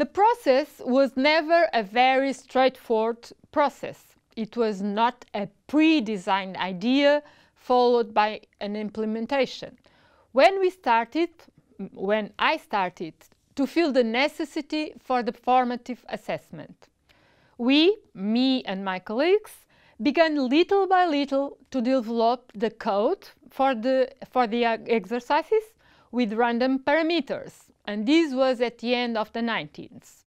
The process was never a very straightforward process. It was not a pre-designed idea followed by an implementation. When we started, when I started, to feel the necessity for the formative assessment. We, me and my colleagues, began little by little to develop the code for the, for the exercises with random parameters and this was at the end of the 19th.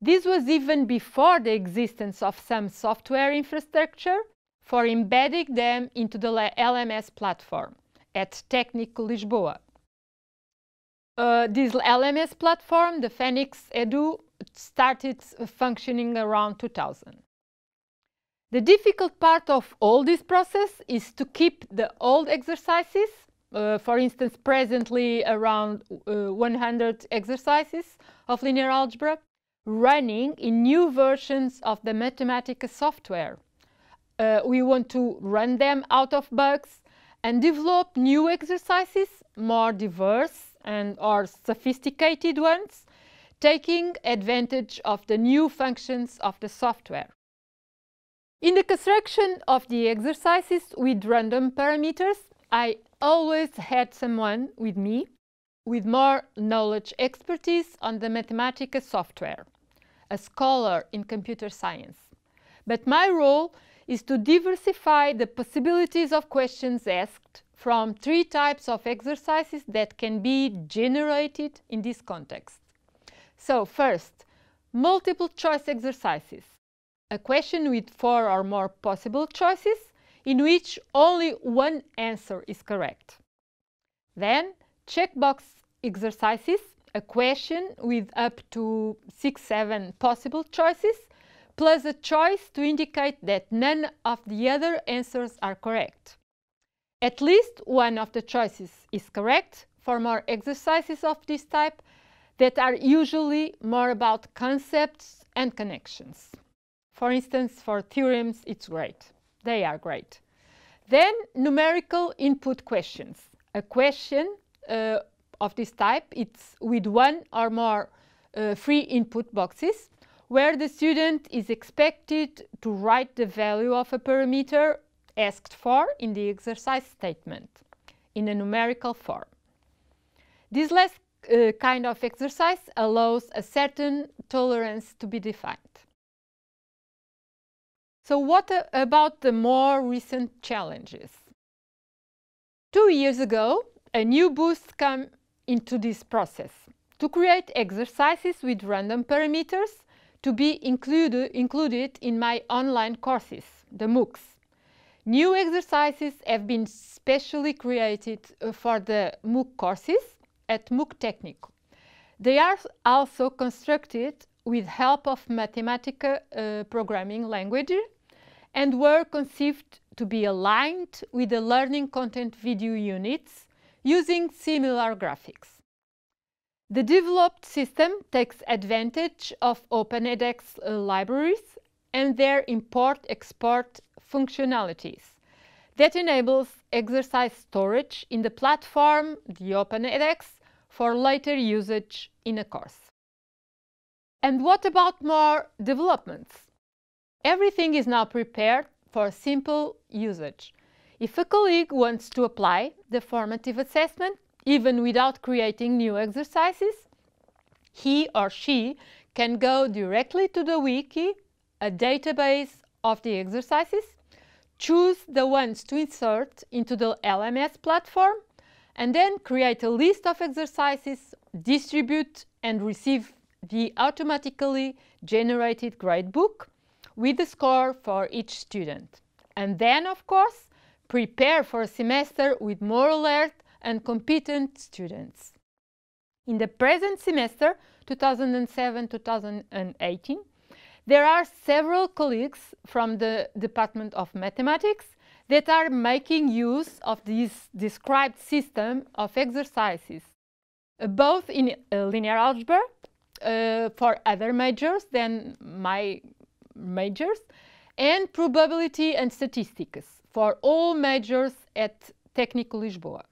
This was even before the existence of some software infrastructure for embedding them into the LMS platform at Técnico Lisboa. Uh, this LMS platform, the Phoenix Edu, started functioning around 2000. The difficult part of all this process is to keep the old exercises uh, for instance, presently around uh, 100 exercises of linear algebra running in new versions of the Mathematica software. Uh, we want to run them out of bugs and develop new exercises, more diverse and or sophisticated ones, taking advantage of the new functions of the software. In the construction of the exercises with random parameters, I always had someone with me with more knowledge expertise on the Mathematica software, a scholar in computer science. But my role is to diversify the possibilities of questions asked from three types of exercises that can be generated in this context. So first, multiple choice exercises. A question with four or more possible choices in which only one answer is correct. Then checkbox exercises, a question with up to 6-7 possible choices, plus a choice to indicate that none of the other answers are correct. At least one of the choices is correct for more exercises of this type that are usually more about concepts and connections. For instance, for theorems, it's great. They are great. Then numerical input questions. A question uh, of this type, it's with one or more uh, free input boxes where the student is expected to write the value of a parameter asked for in the exercise statement in a numerical form. This last uh, kind of exercise allows a certain tolerance to be defined. So what about the more recent challenges? Two years ago, a new boost came into this process to create exercises with random parameters to be included, included in my online courses, the MOOCs. New exercises have been specially created uh, for the MOOC courses at MOOC Technic. They are also constructed with help of Mathematica uh, programming language and were conceived to be aligned with the learning content video units using similar graphics. The developed system takes advantage of OpenEdX libraries and their import-export functionalities that enables exercise storage in the platform, the OpenEdX, for later usage in a course. And what about more developments? Everything is now prepared for simple usage. If a colleague wants to apply the formative assessment, even without creating new exercises, he or she can go directly to the wiki, a database of the exercises, choose the ones to insert into the LMS platform, and then create a list of exercises, distribute and receive the automatically generated gradebook, with the score for each student. And then, of course, prepare for a semester with more alert and competent students. In the present semester, 2007-2018, there are several colleagues from the Department of Mathematics that are making use of this described system of exercises, uh, both in uh, linear algebra uh, for other majors than my majors, and probability and statistics for all majors at Técnico Lisboa.